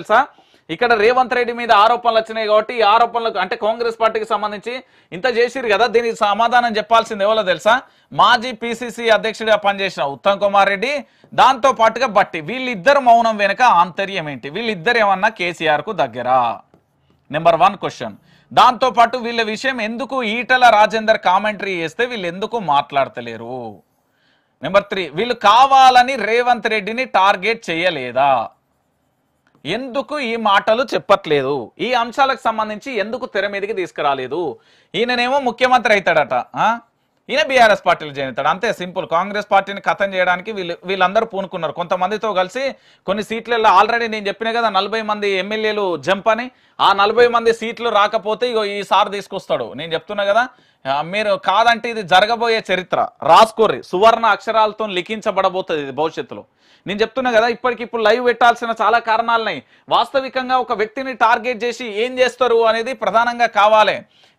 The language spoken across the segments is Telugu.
తెలుసా ఇక్కడ రేవంత్ రెడ్డి మీద ఆరోపణలు వచ్చినాయి కాబట్టి ఈ ఆరోపణలకు అంటే కాంగ్రెస్ పార్టీకి సంబంధించి ఇంత చేసిరు కదా దీనికి సమాధానం చెప్పాల్సింది ఎవరో తెలుసా మాజీ పిసిసి అధ్యక్షుడిగా పనిచేసిన ఉత్తమ్ కుమార్ రెడ్డి దాంతో పాటుగా బట్టి వీళ్ళిద్దరు మౌనం వెనుక ఆంతర్యం ఏంటి వీళ్ళిద్దరు ఏమన్నా కేసీఆర్కు దగ్గర నెంబర్ వన్ క్వశ్చన్ దాంతోపాటు వీళ్ళ విషయం ఎందుకు ఈటల రాజేందర్ కామెంటరీ చేస్తే వీళ్ళు ఎందుకు మాట్లాడతలేరు నెంబర్ త్రీ వీళ్ళు కావాలని రేవంత్ రెడ్డిని టార్గెట్ చేయలేదా ఎందుకు ఈ మాటలు చెప్పట్లేదు ఈ అంశాలకు సంబంధించి ఎందుకు తెర మీదకి తీసుకురాలేదు ఈయననేమో ముఖ్యమంత్రి అవుతాడట ఈయన బీఆర్ఎస్ పార్టీలు జాయిన్ అవుతాడు అంతే సింపుల్ కాంగ్రెస్ పార్టీని కథం చేయడానికి వీళ్ళు వీళ్ళందరూ పూనుకున్నారు కొంతమందితో కలిసి కొన్ని సీట్లలో ఆల్రెడీ నేను చెప్పిన కదా నలభై మంది ఎమ్మెల్యేలు జంప్ అని ఆ నలభై మంది సీట్లు రాకపోతే ఇగో ఈ సార్ తీసుకొస్తాడు నేను చెప్తున్నా కదా మీరు కాదంటే ఇది జరగబోయే చరిత్ర రాసుకోర్రి సువర్ణ అక్షరాలతో లిఖించబడబోతుంది ఇది భవిష్యత్తులో నేను చెప్తున్నా కదా ఇప్పటికిప్పుడు లైవ్ పెట్టాల్సిన చాలా కారణాలున్నాయి వాస్తవికంగా ఒక వ్యక్తిని టార్గెట్ చేసి ఏం చేస్తారు అనేది ప్రధానంగా కావాలి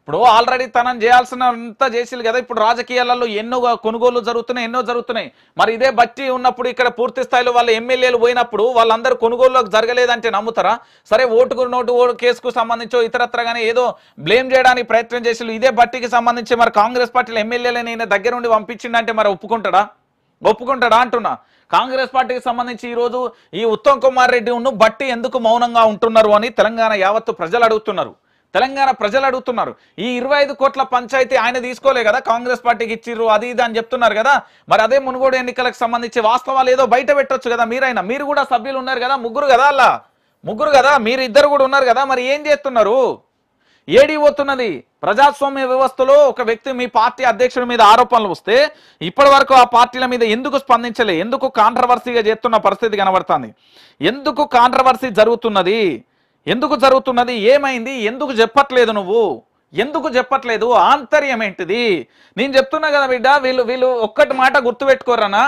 ఇప్పుడు ఆల్రెడీ తనం అంత చేసింది కదా ఇప్పుడు రాజకీయాలలో ఎన్నో కొనుగోలు జరుగుతున్నాయి ఎన్నో జరుగుతున్నాయి మరి ఇదే బట్టి ఉన్నప్పుడు ఇక్కడ పూర్తి స్థాయిలో వాళ్ళ ఎమ్మెల్యేలు పోయినప్పుడు వాళ్ళందరూ కొనుగోలు జరగలేదంటే నమ్ముతారా సరే ఓటుకు నోటు ఓటు కేసుకు సంబంధించో కానీ ఏదో బ్లేమ్ చేయడానికి ప్రయత్నం చేసి ఇదే బట్టికి సంబంధించి మరి కాంగ్రెస్ పార్టీల ఎమ్మెల్యేలు నేను దగ్గర నుండి పంపించిండంటే మరి ఒప్పుకుంటాడా ఒప్పుకుంటాడా అంటున్నా కాంగ్రెస్ పార్టీకి సంబంధించి ఈరోజు ఈ ఉత్తమ్ కుమార్ రెడ్డి ఉన్న బట్టి ఎందుకు మౌనంగా ఉంటున్నారు అని తెలంగాణ యావత్తు ప్రజలు అడుగుతున్నారు తెలంగాణ ప్రజలు అడుగుతున్నారు ఈ ఇరవై ఐదు కోట్ల పంచాయతీ ఆయన తీసుకోలే కదా కాంగ్రెస్ పార్టీకి ఇచ్చిర్రు అది ఇది అని చెప్తున్నారు కదా మరి అదే మునుగోడు ఎన్నికలకు సంబంధించి వాస్తవాలు ఏదో బయట పెట్టొచ్చు కదా మీరైనా మీరు కూడా సభ్యులు ఉన్నారు కదా ముగ్గురు కదా అలా ముగ్గురు కదా మీరు ఇద్దరు కూడా ఉన్నారు కదా మరి ఏం చేస్తున్నారు ఏడి పోతున్నది ప్రజాస్వామ్య వ్యవస్థలో ఒక వ్యక్తి మీ పార్టీ అధ్యక్షుడి మీద ఆరోపణలు వస్తే ఇప్పటి వరకు ఆ పార్టీల మీద ఎందుకు స్పందించలే ఎందుకు కాంట్రవర్సీగా చేస్తున్న పరిస్థితి కనబడుతుంది ఎందుకు కాంట్రవర్సీ జరుగుతున్నది ఎందుకు జరుగుతున్నది ఏమైంది ఎందుకు చెప్పట్లేదు నువ్వు ఎందుకు చెప్పట్లేదు ఆంతర్యం ఏంటిది నేను చెప్తున్నా కదా బిడ్డ వీళ్ళు వీళ్ళు ఒక్కటి మాట గుర్తుపెట్టుకోరనా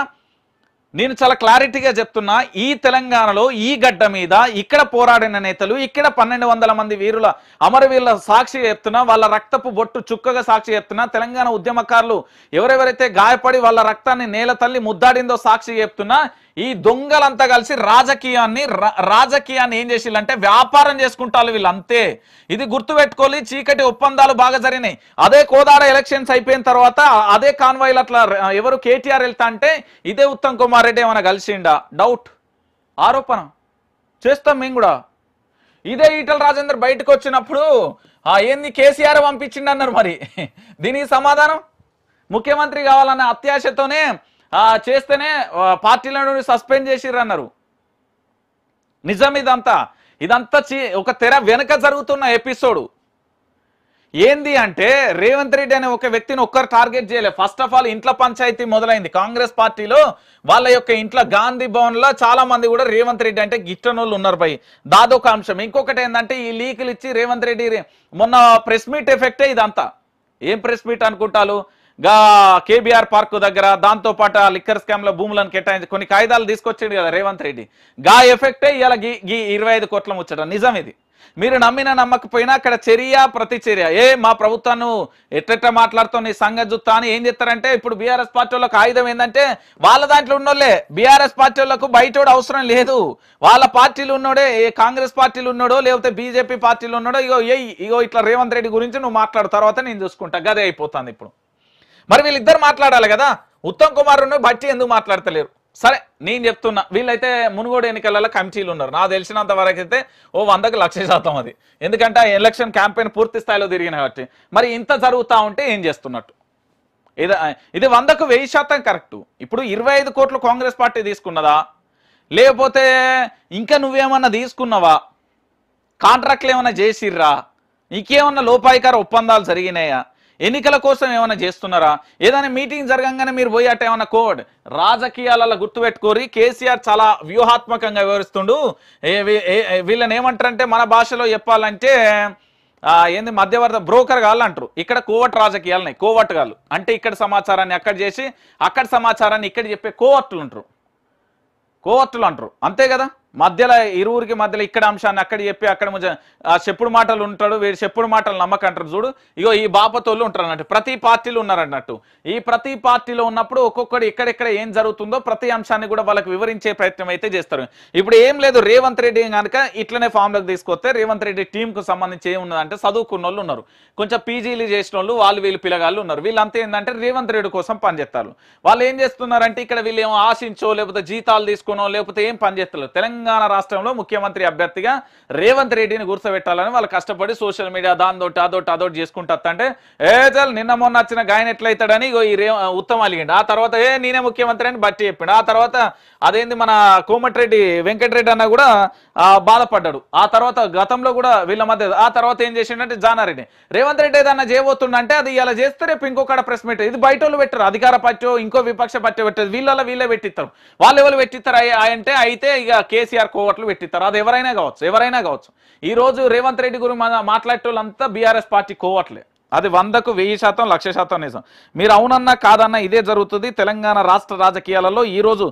నేను చాలా క్లారిటీగా చెప్తున్నా ఈ తెలంగాణలో ఈ గడ్డ మీద ఇక్కడ పోరాడిన నేతలు ఇక్కడ పన్నెండు వందల మంది వీరుల అమరవీరుల సాక్షి చెప్తున్నా వాళ్ళ రక్తపు బొట్టు చుక్కగా సాక్షి చెప్తున్నా తెలంగాణ ఉద్యమకారులు ఎవరెవరైతే గాయపడి వాళ్ళ రక్తాన్ని నేల తల్లి ముద్దాడిందో సాక్షి చెప్తున్నా ఈ దొంగలంతా కలిసి రాజకీయాన్ని రాజకీయాన్ని ఏం అంటే వ్యాపారం చేసుకుంటారు వీళ్ళంతే ఇది గుర్తుపెట్టుకోవాలి చీకటి ఒప్పందాలు బాగా జరిగినాయి అదే కోదాడ ఎలక్షన్స్ అయిపోయిన తర్వాత అదే కాన్వాయిలు అట్లా ఎవరు కేటీఆర్ వెళ్తా అంటే ఇదే ఉత్తమ్ కుమార్ రెడ్డి ఏమైనా కలిసిండా డౌట్ ఆరోపణ చేస్తాం మేము కూడా ఇదే ఈటల రాజేందర్ బయటకు వచ్చినప్పుడు ఏంది కేసీఆర్ పంపించిండన్నారు మరి దీనికి సమాధానం ముఖ్యమంత్రి కావాలన్న అత్యాశతోనే చేస్తేనే పార్టీలను సస్పెండ్ చేసిర్రు అన్నారు నిజం ఇదంతా ఇదంతా ఒక తెర వెనక జరుగుతున్న ఎపిసోడ్ ఏంది అంటే రేవంత్ రెడ్డి అనే ఒక వ్యక్తిని ఒక్కరు టార్గెట్ చేయలేదు ఫస్ట్ ఆఫ్ ఆల్ ఇంట్లో పంచాయతీ మొదలైంది కాంగ్రెస్ పార్టీలో వాళ్ళ యొక్క ఇంట్లో గాంధీ భవన్ లో చాలా మంది కూడా రేవంత్ రెడ్డి అంటే గిట్టనోళ్ళు ఉన్నారు పై దాదొక అంశం ఇంకొకటి ఏంటంటే ఈ లీకులు ఇచ్చి రేవంత్ రెడ్డి మొన్న ప్రెస్ మీట్ ఎఫెక్టే ఇదంతా ఏం ప్రెస్ మీట్ అనుకుంటారు గా కేబీఆర్ పార్కు దగ్గర దాంతో పాటు లిక్కర్ స్కామ్ లో భూములను కేటాయించి కొన్ని కాయిదాలు తీసుకొచ్చిండు కదా రేవంత్ రెడ్డి గా ఎఫెక్టే ఇలా గీ గీ ఇరవై ఐదు కోట్ల ముచ్చట నిజం ఇది మీరు నమ్మినా నమ్మకపోయినా అక్కడ చర్య చర్య ఏ మా ప్రభుత్వాన్ని ఎట్ట మాట్లాడుతూ నీ సంగతి చూస్తా అని ఏం చెప్తారంటే ఇప్పుడు బీఆర్ఎస్ పార్టీలకు ఆయుధం ఏంటంటే వాళ్ళ దాంట్లో ఉన్నోళ్ళే బీఆర్ఎస్ పార్టీలకు బయట అవసరం లేదు వాళ్ళ పార్టీలు ఉన్నోడే ఏ కాంగ్రెస్ పార్టీలు ఉన్నాడో లేకపోతే బీజేపీ పార్టీలు ఉన్నాడో ఇగో ఏ ఇగో ఇట్లా రేవంత్ రెడ్డి గురించి నువ్వు మాట్లాడు తర్వాత నేను చూసుకుంటా గదే అయిపోతాను ఇప్పుడు మరి వీళ్ళిద్దరు మాట్లాడాలి కదా ఉత్తమ్ కుమార్ బట్టి ఎందుకు మాట్లాడతలేరు సరే నేను చెప్తున్నా వీళ్ళైతే మునుగోడు ఎన్నికలలో కమిటీలు ఉన్నారు నాకు తెలిసినంత వరకు అయితే ఓ వందకు లక్ష శాతం అది ఎందుకంటే ఆ ఎలక్షన్ క్యాంపెయిన్ పూర్తి స్థాయిలో తిరిగిన కాబట్టి మరి ఇంత జరుగుతూ ఉంటే ఏం చేస్తున్నట్టు ఇది ఇది వందకు వెయ్యి శాతం కరెక్టు ఇప్పుడు ఇరవై ఐదు కోట్లు కాంగ్రెస్ పార్టీ తీసుకున్నదా లేకపోతే ఇంకా నువ్వేమన్నా తీసుకున్నావా కాంట్రాక్ట్లు ఏమైనా చేసిర్రా ఇంకేమన్నా లోపాయికార ఒప్పందాలు జరిగినాయా ఎన్నికల కోసం ఏమైనా చేస్తున్నారా ఏదైనా మీటింగ్ జరగంగానే మీరు పోయి అట్ట ఏమైనా కోడ్ రాజకీయాలలో గుర్తుపెట్టుకోరి కేసీఆర్ చాలా వ్యూహాత్మకంగా వివరిస్తుండు వీళ్ళని ఏమంటారంటే మన భాషలో చెప్పాలంటే ఏంది మధ్యవర్త బ్రోకర్ కాళ్ళు అంటారు ఇక్కడ కోవట్ రాజకీయాలు ఉన్నాయి కోవట్ గాళ్ళు అంటే ఇక్కడ సమాచారాన్ని అక్కడ చేసి అక్కడ సమాచారాన్ని ఇక్కడ చెప్పే కోవట్లు అంటారు కోవట్లు అంటారు అంతే కదా మధ్యలో ఇరువురికి మధ్యలో ఇక్కడ అంశాన్ని అక్కడ చెప్పి అక్కడ ఆ చెప్పుడు మాటలు ఉంటాడు వీడు చెప్పుడు మాటలు నమ్మకంటారు చూడు ఇగో ఈ బాపతోళ్ళు ఉంటారు అన్నట్టు ప్రతి పార్టీలు ఉన్నారన్నట్టు ఈ ప్రతి పార్టీలో ఉన్నప్పుడు ఒక్కొక్కడు ఎక్కడెక్కడ ఏం జరుగుతుందో ప్రతి అంశాన్ని కూడా వాళ్ళకి వివరించే ప్రయత్నం అయితే చేస్తారు ఇప్పుడు ఏం లేదు రేవంత్ రెడ్డి కనుక ఇట్లనే ఫామ్లోకి తీసుకొస్తే రేవంత్ రెడ్డి టీంకు సంబంధించి ఏమున్నదంటే చదువుకున్న వాళ్ళు ఉన్నారు కొంచెం పీజీలు చేసిన వాళ్ళు వాళ్ళు వీళ్ళు పిల్లగాళ్ళు ఉన్నారు వీళ్ళంతా ఏంటంటే రేవంత్ రెడ్డి కోసం పనిచేస్తారు వాళ్ళు ఏం చేస్తున్నారంటే ఇక్కడ వీళ్ళు ఏమో ఆశించో లేకపోతే జీతాలు తీసుకునో లేకపోతే ఏం పనిచేస్తారు తెలంగాణ తెలంగాణ రాష్ట్రంలో ముఖ్యమంత్రి అభ్యర్థిగా రేవంత్ రెడ్డిని కూర్చోబెట్టాలని వాళ్ళు కష్టపడి సోషల్ మీడియా దానితోటి అదోటి అదొకటి చేసుకుంటుంటే ఏ చాలు నిన్న మొన్న వచ్చిన గాయన ఎట్లయితాడని ఈ రే ఉత్తమ అలిగిండు ఆ తర్వాత ఏ నేనే ముఖ్యమంత్రి అని బట్టి చెప్పిండు ఆ తర్వాత అదేంది మన కోమటిరెడ్డి వెంకటరెడ్డి అన్న కూడా బాధపడ్డాడు ఆ తర్వాత గతంలో కూడా వీళ్ళ మధ్య ఆ తర్వాత ఏం చేసిండే జానారెడ్డి రేవంత్ రెడ్డి ఏదన్నా చేయబోతుండంటే అది ఇలా చేస్తే రేపు ఇంకొకటి ప్రెస్ మీట్ ఇది బయట వాళ్ళు పెట్టరు అధికార పార్టీ ఇంకో విపక్ష పార్టీ పెట్టారు వీళ్ళ వీళ్ళే పెట్టిస్తారు వాళ్ళు ఎవరు పెట్టిస్తారు అంటే అయితే ఇక కేసీ కేసీఆర్ కోవట్లు పెట్టిస్తారు అది ఎవరైనా కావచ్చు ఎవరైనా కావచ్చు ఈ రోజు రేవంత్ రెడ్డి గురించి మన మాట్లాడేటోళ్ళంతా బీఆర్ఎస్ పార్టీ కోవట్లే అది వందకు వెయ్యి శాతం లక్ష శాతం నిజం మీరు అవునన్నా కాదన్నా ఇదే జరుగుతుంది తెలంగాణ రాష్ట్ర రాజకీయాలలో ఈరోజు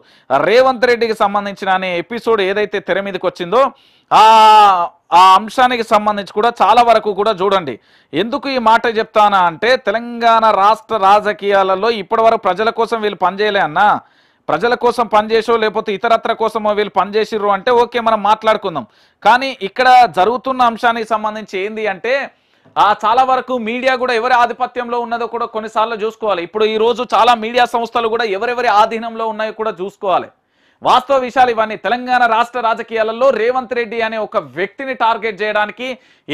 రేవంత్ రెడ్డికి సంబంధించిన అనే ఎపిసోడ్ ఏదైతే తెర మీదకి వచ్చిందో ఆ ఆ అంశానికి సంబంధించి కూడా చాలా వరకు కూడా చూడండి ఎందుకు ఈ మాట చెప్తానా అంటే తెలంగాణ రాష్ట్ర రాజకీయాలలో ఇప్పటివరకు ప్రజల కోసం వీళ్ళు పనిచేయలే అన్నా ప్రజల కోసం పనిచేసో లేకపోతే ఇతరత్ర కోసమో వీళ్ళు పనిచేసిర్రు అంటే ఓకే మనం మాట్లాడుకుందాం కానీ ఇక్కడ జరుగుతున్న అంశానికి సంబంధించి ఏంది అంటే ఆ చాలా వరకు మీడియా కూడా ఎవరి ఆధిపత్యంలో ఉన్నదో కూడా కొన్నిసార్లు చూసుకోవాలి ఇప్పుడు ఈ రోజు చాలా మీడియా సంస్థలు కూడా ఎవరెవరి ఆధీనంలో ఉన్నాయో కూడా చూసుకోవాలి వాస్తవ విషయాలు ఇవన్నీ తెలంగాణ రాష్ట్ర రాజకీయాలలో రేవంత్ రెడ్డి అనే ఒక వ్యక్తిని టార్గెట్ చేయడానికి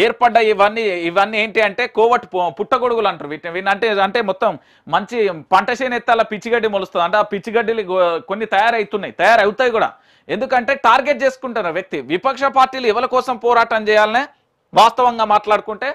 ఏర్పడ్డ ఇవన్నీ ఇవన్నీ ఏంటి అంటే కోవట్ పుట్టగొడుగులు అంటారు వీటిని వీటిని అంటే అంటే మొత్తం మంచి పంట చేనెత్తాల పిచ్చిగడ్డి మొలుస్తుంది అంటే ఆ పిచ్చిగడ్డిలు కొన్ని తయారవుతున్నాయి తయారవుతాయి కూడా ఎందుకంటే టార్గెట్ చేసుకుంటారు వ్యక్తి విపక్ష పార్టీలు ఎవరి కోసం పోరాటం చేయాలనే వాస్తవంగా మాట్లాడుకుంటే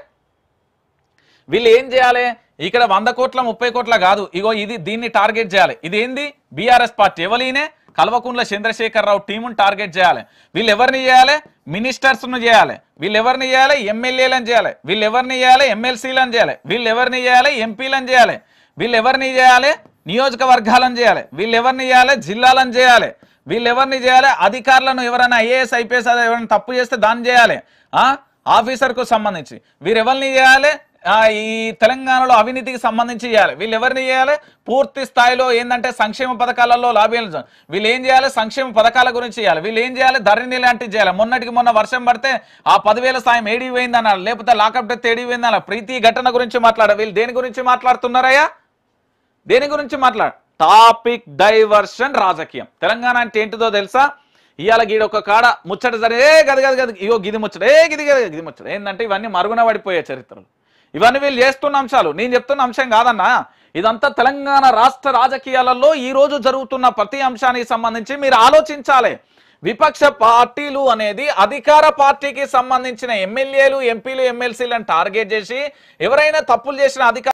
వీళ్ళు ఏం చేయాలి ఇక్కడ వంద కోట్ల ముప్పై కోట్ల కాదు ఇగో ఇది దీన్ని టార్గెట్ చేయాలి ఇది ఏంది బీఆర్ఎస్ పార్టీ ఎవలీనే కల్వకుంట్ల చంద్రశేఖరరావు టీమును టార్గెట్ చేయాలి వీళ్ళు ఎవరిని చేయాలి మినిస్టర్స్ను చేయాలి వీళ్ళు ఎవరిని చేయాలి ఎమ్మెల్యేలను చేయాలి వీళ్ళు ఎవరిని చేయాలి ఎమ్మెల్సీలను చేయాలి వీళ్ళు ఎవరిని చేయాలి ఎంపీలను చేయాలి వీళ్ళు ఎవరిని చేయాలి నియోజకవర్గాలను చేయాలి వీళ్ళు ఎవరిని చేయాలి జిల్లాలను చేయాలి వీళ్ళు ఎవరిని చేయాలి అధికారులను ఎవరైనా ఐఏఎస్ ఐపీఎస్ ఎవరైనా తప్పు చేస్తే దాన్ని చేయాలి ఆఫీసర్కు సంబంధించి వీరు ఎవరిని చేయాలి ఈ తెలంగాణలో అవినీతికి సంబంధించి చేయాలి వీళ్ళు ఎవరిని చేయాలి పూర్తి స్థాయిలో ఏంటంటే సంక్షేమ పథకాలలో లాభించాలి వీళ్ళు ఏం చేయాలి సంక్షేమ పథకాల గురించి చేయాలి వీళ్ళు ఏం చేయాలి ధరణి లాంటివి చేయాలి మొన్నటికి మొన్న వర్షం పడితే ఆ పదివేల సాయం ఏడి పోయింది అన్నారు లేకపోతే లాకప్ డెత్ ఏడి పోయింది అన్నారు ప్రీతి ఘటన గురించి మాట్లాడ వీళ్ళు దేని గురించి మాట్లాడుతున్నారయ్యా దేని గురించి మాట్లాడ టాపిక్ డైవర్షన్ రాజకీయం తెలంగాణ అంటే ఏంటిదో తెలుసా ఇవాళ గీడ ఒక కాడ ముచ్చట సరే గది గది గది ఇగో గిది ముచ్చట ఏ గిది గది గిది ముచ్చట ఏంటంటే ఇవన్నీ మరుగున పడిపోయే చరిత్రలు ఇవన్నీ వీళ్ళు చేస్తున్న అంశాలు నేను చెప్తున్న అంశం కాదన్నా ఇదంతా తెలంగాణ రాష్ట్ర రాజకీయాలలో ఈ రోజు జరుగుతున్న ప్రతి అంశానికి సంబంధించి మీరు ఆలోచించాలి విపక్ష పార్టీలు అనేది అధికార పార్టీకి సంబంధించిన ఎమ్మెల్యేలు ఎంపీలు ఎమ్మెల్సీలను టార్గెట్ చేసి ఎవరైనా తప్పులు చేసిన అధికార